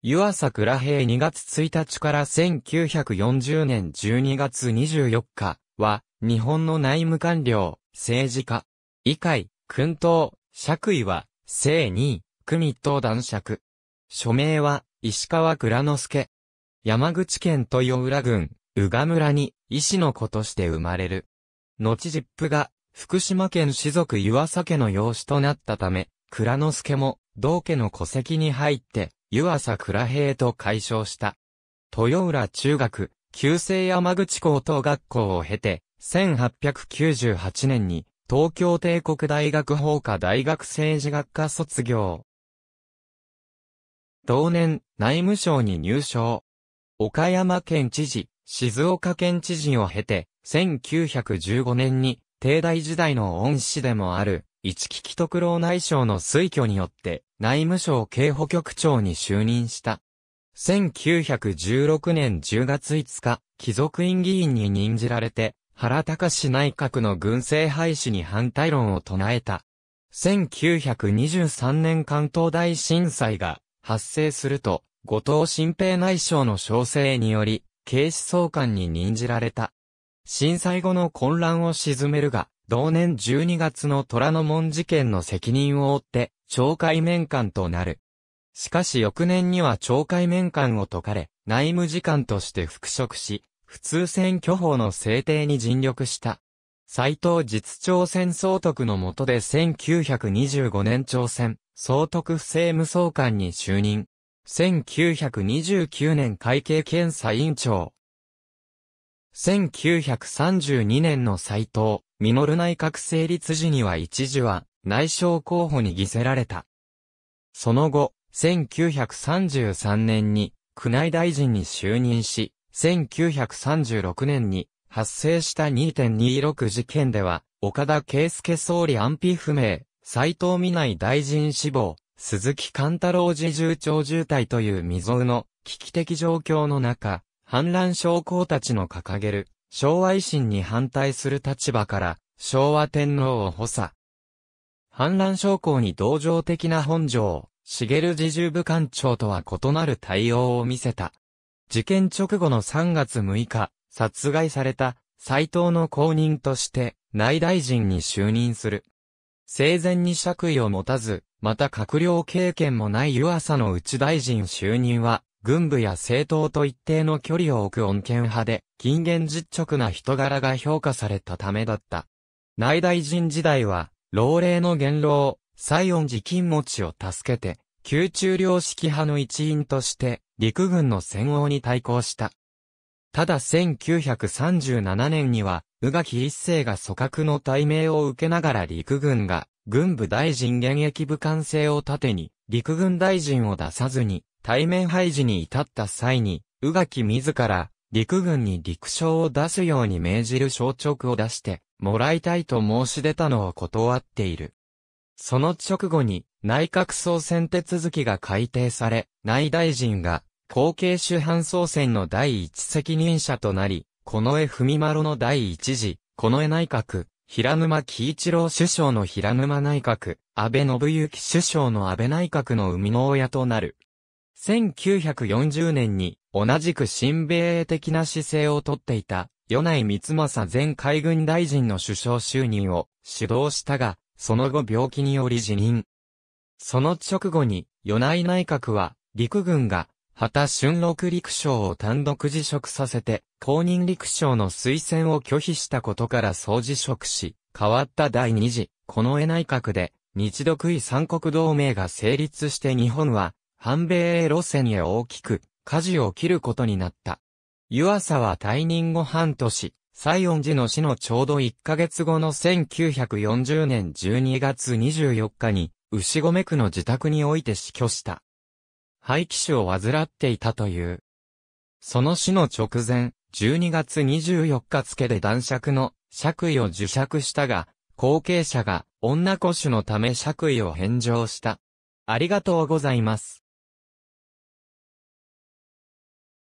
湯浅倉平2月1日から1940年12月24日は、日本の内務官僚、政治家、議会、君党、爵位は、正二、組と男爵。署名は、石川倉之助。山口県豊浦郡、宇賀村に、医師の子として生まれる。後実父が、福島県士族湯浅家の養子となったため、倉之助も、同家の戸籍に入って、湯浅倉平と解消した。豊浦中学、旧制山口高等学校を経て、1898年に東京帝国大学法科大学政治学科卒業。同年、内務省に入省。岡山県知事、静岡県知事を経て、1915年に、帝大時代の恩師でもある、一木木徳郎内省の推挙によって、内務省警保局長に就任した。1916年10月5日、貴族院議員に任じられて、原隆内閣の軍政廃止に反対論を唱えた。1923年関東大震災が発生すると、後藤新平内省の召請により、警視総監に任じられた。震災後の混乱を鎮めるが、同年12月の虎ノ門事件の責任を負って、懲戒免官となる。しかし翌年には懲戒免官を解かれ、内務次官として復職し、普通選挙法の制定に尽力した。斎藤実朝鮮総督の下で1925年朝鮮、総督府政務総監に就任。1929年会計検査委員長。1932年の斎藤、実内閣成立時には一時は、内相候補に議せられた。その後、1933年に宮内大臣に就任し、1936年に発生した2.26事件では、岡田圭介総理安否不明、斎藤美内大臣死亡、鈴木貫太郎自重長渋滞という未曾有の危機的状況の中、反乱将校たちの掲げる、昭和維新に反対する立場から、昭和天皇を補佐、反乱将校に同情的な本庄、茂自重部官長とは異なる対応を見せた。事件直後の3月6日、殺害された斎藤の後任として内大臣に就任する。生前に爵位を持たず、また閣僚経験もない湯浅の内大臣就任は、軍部や政党と一定の距離を置く恩恵派で、近現実直な人柄が評価されたためだった。内大臣時代は、老齢の元老、西恩寺金持を助けて、宮中領式派の一員として、陸軍の戦王に対抗した。ただ1937年には、宇垣一世が組閣の対面を受けながら陸軍が、軍部大臣現役武官制を盾に、陸軍大臣を出さずに、対面廃止に至った際に、宇垣自ら、陸軍に陸将を出すように命じる省直を出して、もらいたいと申し出たのを断っている。その直後に内閣総選手続きが改定され、内大臣が後継主犯総選の第一責任者となり、近衛文丸の第一次、近衛内閣、平沼喜一郎首相の平沼内閣、安倍信之首相の安倍内閣の生みの親となる。1940年に同じく新米的な姿勢をとっていた米内光政前海軍大臣の首相就任を主導したが、その後病気により辞任。その直後に、米内内閣は、陸軍が、畑春六陸将を単独辞職させて、公認陸将の推薦を拒否したことから総辞職し、変わった第二次、この絵内閣で、日独位三国同盟が成立して日本は、反米路線へ大きく、舵を切ることになった。湯浅は退任後半年、西園寺の死のちょうど1ヶ月後の1940年12月24日に、牛込区の自宅において死去した。廃棄種を患っていたという。その死の直前、12月24日付で男爵の爵位を受爵したが、後継者が女子種のため爵位を返上した。ありがとうございます。